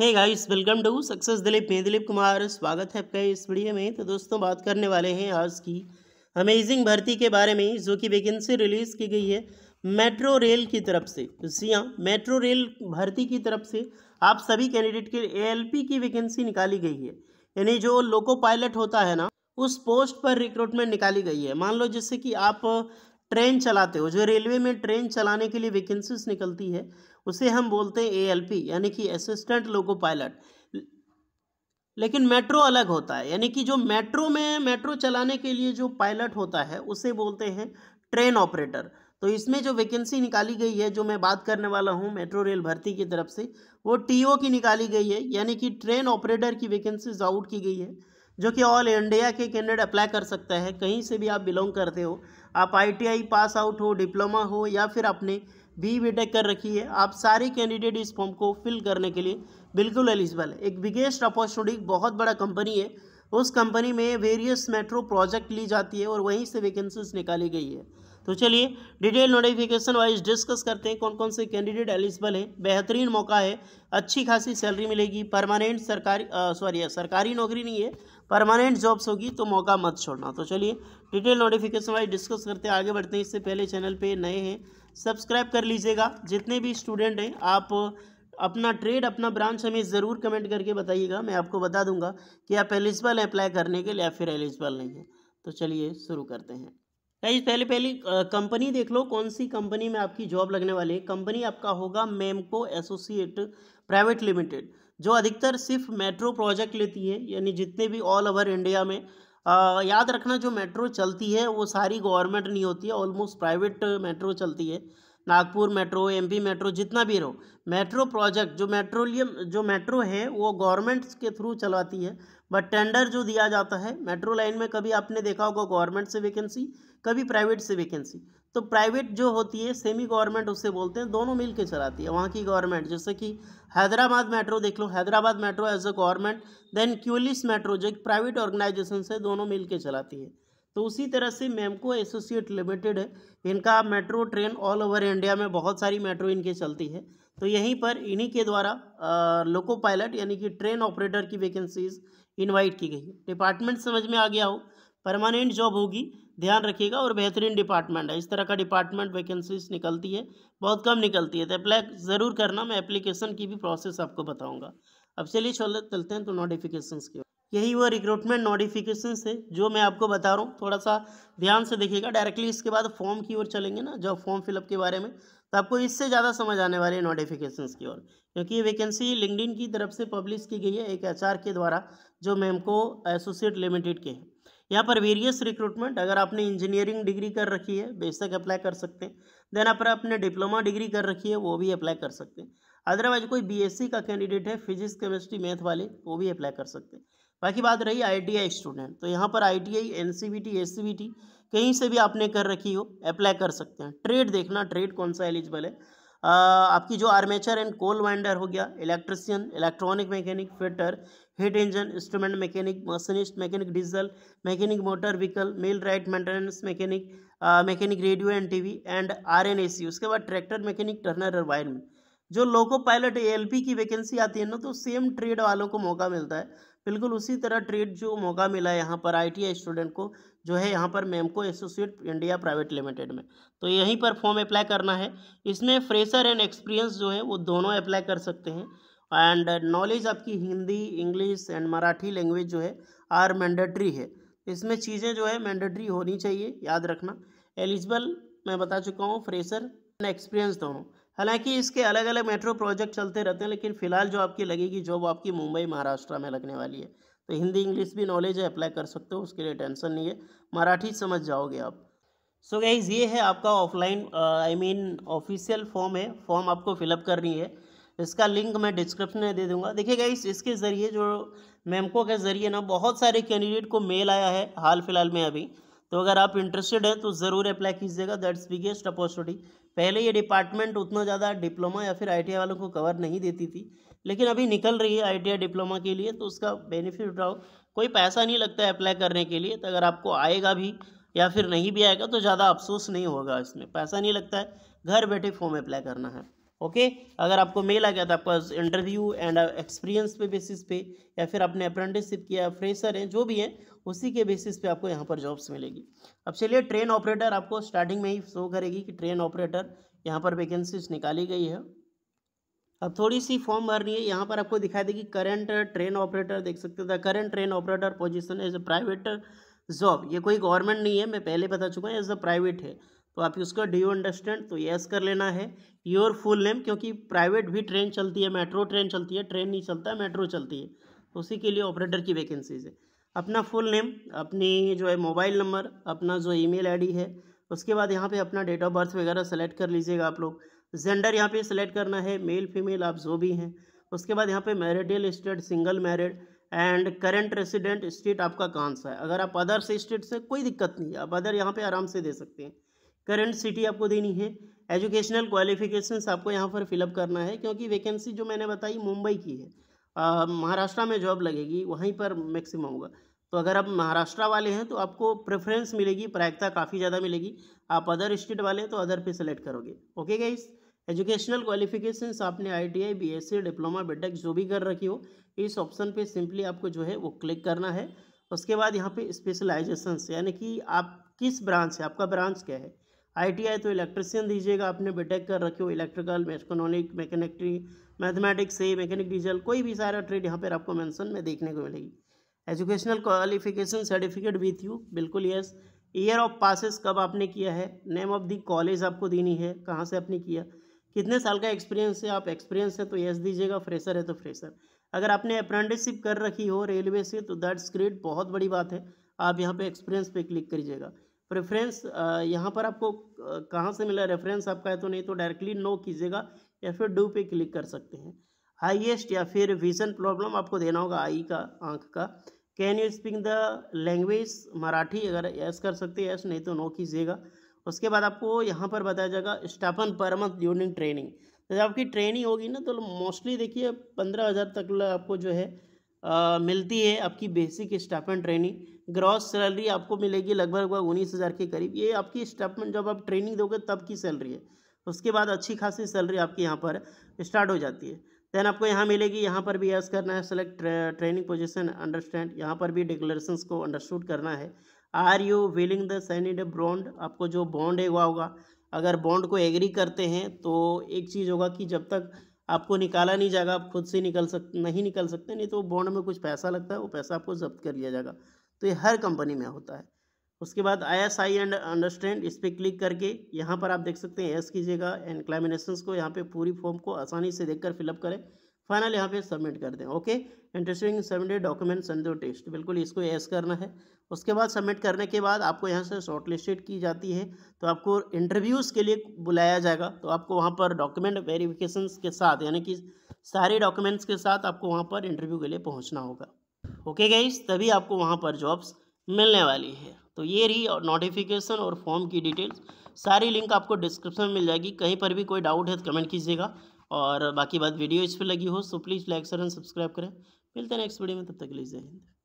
hey guys welcome to success Dilip में दिलीप कुमार स्वागत है आपका इस वीडियो में तो दोस्तों बात करने वाले हैं आज की अमेजिंग भर्ती के बारे में जो कि वैकेंसी रिलीज़ की गई है मेट्रो रेल की तरफ से तो जी हाँ मेट्रो रेल भर्ती की तरफ से आप सभी कैंडिडेट के एएलपी की वैकेंसी निकाली गई है यानी जो लोको पायलट होता है ना उस पोस्ट पर रिक्रूटमेंट निकाली गई है मान लो जैसे कि आप ट्रेन चलाते हो जो रेलवे में ट्रेन चलाने के लिए वैकेंसीज निकलती है उसे हम बोलते हैं ए यानी कि असिस्टेंट लोको पायलट लेकिन मेट्रो अलग होता है यानी कि जो मेट्रो में मेट्रो चलाने के लिए जो पायलट होता है उसे बोलते हैं ट्रेन ऑपरेटर तो इसमें जो वैकेंसी निकाली गई है जो मैं बात करने वाला हूँ मेट्रो रेल भर्ती की तरफ से वो ओ की निकाली गई है यानी कि ट्रेन ऑपरेटर की वैकेंसीज आउट की गई है जो कि ऑल इंडिया के कैंडिडेट अप्लाई कर सकता है कहीं से भी आप बिलोंग करते हो आप आईटीआई पास आउट हो डिप्लोमा हो या फिर आपने बी बीटेक कर रखी है आप सारे कैंडिडेट इस फॉर्म को फिल करने के लिए बिल्कुल एलिजिबल है एक बिगेस्ट अपॉर्चुनिटी बहुत बड़ा कंपनी है उस कंपनी में वेरियस मेट्रो प्रोजेक्ट ली जाती है और वहीं से वैकेंसीज निकाली गई है तो चलिए डिटेल नोटिफिकेशन वाइज डिस्कस करते हैं कौन कौन से कैंडिडेट एलिजिबल है बेहतरीन मौका है अच्छी खासी सैलरी मिलेगी परमानेंट सरकारी सॉरी सरकारी नौकरी नहीं है परमानेंट जॉब्स होगी तो मौका मत छोड़ना तो चलिए डिटेल नोटिफिकेशन वाइज डिस्कस करते हैं आगे बढ़ते हैं इससे पहले चैनल पर नए हैं सब्सक्राइब कर लीजिएगा जितने भी स्टूडेंट हैं आप अपना ट्रेड अपना ब्रांच हमें ज़रूर कमेंट करके बताइएगा मैं आपको बता दूंगा कि आप एलिजिबल हैं अप्लाई करने के लिए या फिर एलिजिबल नहीं है तो चलिए शुरू करते हैं गाइज पहले पहले कंपनी देख लो कौन सी कंपनी में आपकी जॉब लगने वाली है कंपनी आपका होगा मेमको एसोसिएट प्राइवेट लिमिटेड जो अधिकतर सिर्फ मेट्रो प्रोजेक्ट लेती है यानी जितने भी ऑल ओवर इंडिया में आ, याद रखना जो मेट्रो चलती है वो सारी गवर्नमेंट नहीं होती है ऑलमोस्ट प्राइवेट मेट्रो चलती है नागपुर मेट्रो एमपी मेट्रो जितना भी रहो मेट्रो प्रोजेक्ट जो मेट्रोलियम जो मेट्रो है वो गवर्नमेंट के थ्रू चलाती है बट टेंडर जो दिया जाता है मेट्रो लाइन में कभी आपने देखा होगा गवर्नमेंट से वैकेंसी कभी प्राइवेट से वैकेंसी तो प्राइवेट जो होती है सेमी गवर्नमेंट उससे बोलते हैं दोनों मिल के चलाती है वहाँ की गवर्नमेंट जैसे कि हैदराबाद मेट्रो देख लो Hyderabad metro as a government then Keolis metro जो एक प्राइवेट ऑर्गेनाइजेशन से दोनों मिल के चलाती है तो उसी तरह से मेमको एसोसिएट लिमिटेड है इनका metro train all over India में बहुत सारी मेट्रो इनके चलती है तो यहीं पर इन्हीं के द्वारा लोको पायलट यानी कि ट्रेन ऑपरेटर की वैकेंसीज़ इनवाइट की गई है डिपार्टमेंट समझ में आ गया हो परमानेंट जॉब होगी ध्यान रखिएगा और बेहतरीन डिपार्टमेंट है इस तरह का डिपार्टमेंट वैकेंसीज निकलती है बहुत कम निकलती है तो अप्लाई ज़रूर करना मैं एप्लीकेशन की भी प्रोसेस आपको बताऊँगा अब चलिए चलते हैं तो नोटिफिकेशन की यही वो रिक्रूटमेंट नोटिफिकेशन है जो मैं आपको बता रहा हूँ थोड़ा सा ध्यान से देखिएगा डायरेक्टली इसके बाद फॉर्म की ओर चलेंगे ना जॉब फॉर्म फिलअप के बारे में तो आपको इससे ज़्यादा समझ आने वाली है नोटिफिकेशन की ओर क्योंकि ये वैकेंसी लिंकडिन की तरफ से पब्लिश की गई है एक एच के द्वारा जो मैम को एसोसिएट लिमिटेड के हैं यहाँ पर वेरियस रिक्रूटमेंट अगर आपने इंजीनियरिंग डिग्री कर रखी है बेशक अप्लाई कर सकते हैं देन आप आपने डिप्लोमा डिग्री कर रखी है वो भी अप्लाई कर सकते हैं अदरवाइज कोई बी का कैंडिडेट है फिजिक्स केमिस्ट्री मैथ वाले वो भी अप्लाई कर सकते हैं बाकी बात रही आई स्टूडेंट तो यहाँ पर आई टी आई कहीं से भी आपने कर रखी हो अप्लाई कर सकते हैं ट्रेड देखना ट्रेड कौन सा एलिजिबल है आ, आपकी जो आर्मेचर एंड कोल वाइंडर हो गया electrician electronic mechanic fitter heat engine instrument mechanic machinist mechanic diesel mechanic motor vehicle millwright maintenance mechanic mechanic radio and TV and R and A C उसके बाद tractor mechanic turner और wireman जो loco pilot ALP की vacancy आती है ना तो same trade वालों को मौका मिलता है बिल्कुल उसी तरह ट्रेड जो मौका मिला है यहाँ पर आईटीआई स्टूडेंट को जो है यहाँ पर मैम को एसोसिएट इंडिया प्राइवेट लिमिटेड में तो यहीं पर फॉर्म अप्लाई करना है इसमें फ्रेशर एंड एक्सपीरियंस जो है वो दोनों अप्लाई कर सकते हैं एंड नॉलेज आपकी Hindi English and Marathi language जो है आर मैंडेट्री है इसमें चीज़ें जो है मैंडेट्री होनी चाहिए याद रखना एलिजिबल मैं बता चुका हूँ फ्रेशर एंड एक्सपीरियंस दोनों हालांकि इसके अलग अलग मेट्रो प्रोजेक्ट चलते रहते हैं लेकिन फिलहाल जो आपकी लगेगी जॉब आपकी मुंबई महाराष्ट्र में लगने वाली है तो हिंदी इंग्लिश भी नॉलेज है अप्लाई कर सकते हो उसके लिए टेंशन नहीं है मराठी समझ जाओगे आप सो so गाइज ये है आपका offline I mean official form है फॉर्म आपको फिलअप करनी है इसका लिंक मैं डिस्क्रिप्शन में दे दूंगा देखिए गाइज इसके ज़रिए जो मेमको के ज़रिए ना बहुत सारे कैंडिडेट को मेल आया है हाल फिलहाल में अभी तो अगर आप इंटरेस्टेड हैं तो ज़रूर अप्लाई कीजिएगा दैट्स बिगेस्ट अपॉर्चुनिटी पहले ये डिपार्टमेंट उतना ज़्यादा डिप्लोमा या फिर आई वालों को कवर नहीं देती थी लेकिन अभी निकल रही है आई डिप्लोमा के लिए तो उसका बेनिफिट उठाओ कोई पैसा नहीं लगता है अप्लाई करने के लिए तो अगर आपको आएगा भी या फिर नहीं भी आएगा तो ज़्यादा अफसोस नहीं होगा इसमें पैसा नहीं लगता है घर बैठे फॉर्म अप्लाई करना है ओके अगर आपको मेल आ गया तो आपका इंटरव्यू एंड एक्सपीरियंस पे बेसिस पे या फिर आपने अप्रेंटिसशिप किया फ्रेशर हैं जो भी हैं उसी के बेसिस पे आपको यहाँ पर जॉब्स मिलेगी अब चलिए ट्रेन ऑपरेटर आपको स्टार्टिंग में ही शो करेगी कि ट्रेन ऑपरेटर यहाँ पर वैकेंसीज निकाली गई है अब थोड़ी सी फॉर्म भरनी है यहाँ पर आपको दिखाई देगी करंट ट्रेन ऑपरेटर देख सकते थे current train operator position as a private job ये कोई गवर्नमेंट नहीं है मैं पहले बता चुका हूँ एज अ प्राइवेट है तो आप उसका डू यू अंडरस्टैंड तो यस कर लेना है योर फुल नेम क्योंकि प्राइवेट भी ट्रेन चलती है मेट्रो ट्रेन चलती है ट्रेन नहीं चलता मेट्रो चलती है तो उसी के लिए ऑपरेटर की वैकेंसीज है अपना फुल नेम अपनी जो है मोबाइल नंबर अपना जो ईमेल आईडी है उसके बाद यहाँ पे अपना डेट ऑफ बर्थ वगैरह सेलेक्ट कर लीजिएगा आप लोग जेंडर यहाँ पे सेलेक्ट करना है मेल फीमेल आप जो भी हैं उसके बाद यहाँ पे marital state single married and current resident state आपका कौन सा है अगर आप अदर से स्टेट से कोई दिक्कत नहीं है आप अदर यहाँ पे आराम से दे सकते हैं करंट सिटी आपको देनी है एजुकेशनल क्वालिफिकेशंस आपको यहाँ पर फिलअप करना है क्योंकि वैकेंसी जो मैंने बताई मुंबई की है महाराष्ट्र में जॉब लगेगी वहीं पर मैक्सिमम होगा तो अगर आप महाराष्ट्र वाले हैं तो आपको प्रेफरेंस मिलेगी प्रायिकता काफ़ी ज़्यादा मिलेगी आप अदर स्टेट वाले हैं तो अदर पे सेलेक्ट करोगे ओके गाइस एजुकेशनल क्वालिफिकेशंस आपने आईटीआई बीएससी डिप्लोमा बीटेक जो भी कर रखी हो इस ऑप्शन पे सिंपली आपको जो है वो क्लिक करना है उसके बाद यहाँ पर स्पेशलाइजेशंस यानी कि आप किस ब्रांच है आपका ब्रांच क्या है आईटीआई तो इलेक्ट्रिशियन दीजिएगा आपने बीटेक कर रखे हो इलेक्ट्रिकल मैस्कोनॉनिक मैकेनिक्ट्री मैथमेटिक्स से मैकेनिक डीजल कोई भी सारा ट्रेड यहाँ पर आपको मैंसन में देखने को मिलेगी educational qualification certificate with you बिल्कुल यस ईयर ऑफ पासिस कब आपने किया है नेम ऑफ दी कॉलेज आपको देनी है कहाँ से आपने किया कितने साल का एक्सपीरियंस है आप तो एक्सपीरियंस है तो यस दीजिएगा फ्रेशर है तो फ्रेशर अगर आपने अप्रेंटिसशिप कर रखी हो रेलवे से तो दैट्स ग्रेट बहुत बड़ी बात है आप यहाँ पे एक्सपीरियंस पे क्लिक करिएगा प्रेफरेंस यहाँ पर आपको कहाँ से मिला रेफरेंस आपका है तो नहीं तो डायरेक्टली नो कीजिएगा या फिर डू पे क्लिक कर सकते हैं हाईएस्ट या फिर विजन प्रॉब्लम आपको देना होगा आई का आंख का can you speak the language Marathi अगर यस कर सकते हैं यस नहीं तो नो कीजिएगा उसके बाद आपको यहाँ पर बताया जाएगा स्टाफन पर मंथ ड्यूरिंग ट्रेनिंग जब आपकी ट्रेनिंग होगी ना तो मोस्टली देखिए पंद्रह हज़ार तक आपको जो है आ, मिलती है आपकी basic stipend training gross salary आपको मिलेगी लगभग लगभग उन्नीस हज़ार के करीब ये आपकी स्टेप में जब आप ट्रेनिंग दोगे तब की सैलरी है उसके बाद अच्छी खासी सैलरी आपकी यहाँ पर स्टार्ट हो जाती है देन आपको यहाँ मिलेगी यहाँ पर भी यस करना है सेलेक्ट ट्रेनिंग पोजिशन अंडरस्टैंड यहाँ पर भी डिक्लेरेशन को अंडरस्टूड करना है are you willing the sign in bond आपको जो बॉन्ड है हुआ होगा अगर बॉन्ड को एग्री करते हैं तो एक चीज़ होगा कि जब तक आपको निकाला नहीं जाएगा आप खुद से निकल सक नहीं निकल सकते नहीं तो बॉन्ड में कुछ पैसा लगता है वो पैसा आपको जब्त कर लिया जाएगा तो ये हर कंपनी में होता है उसके बाद I S I and understand इस पर क्लिक करके यहाँ पर आप देख सकते हैं एस कीजिएगा एंड क्लाइमिनेशन को यहाँ पे पूरी फॉर्म को आसानी से देखकर फिलअप करें फाइनल यहाँ पे सबमिट कर दें okay interesting submitted documents and दो टेस्ट बिल्कुल इसको एस करना है उसके बाद सबमिट करने के बाद आपको यहाँ से शॉर्टलिस्टेड की जाती है तो आपको इंटरव्यूज़ के लिए बुलाया जाएगा तो आपको वहाँ पर डॉक्यूमेंट वेरिफिकेशन के साथ यानी कि सारे डॉक्यूमेंट्स के साथ आपको वहाँ पर इंटरव्यू के लिए पहुँचना होगा ओके गाइस तभी आपको वहाँ पर जॉब्स मिलने वाली है तो ये रही और नोटिफिकेशन और फॉर्म की डिटेल्स सारी लिंक आपको डिस्क्रिप्शन में मिल जाएगी कहीं पर भी कोई डाउट है तो कमेंट कीजिएगा और बाकी बात वीडियो इस पर लगी हो so please like share and subscribe करें मिलते हैं नेक्स्ट वीडियो में तब तक लीजिए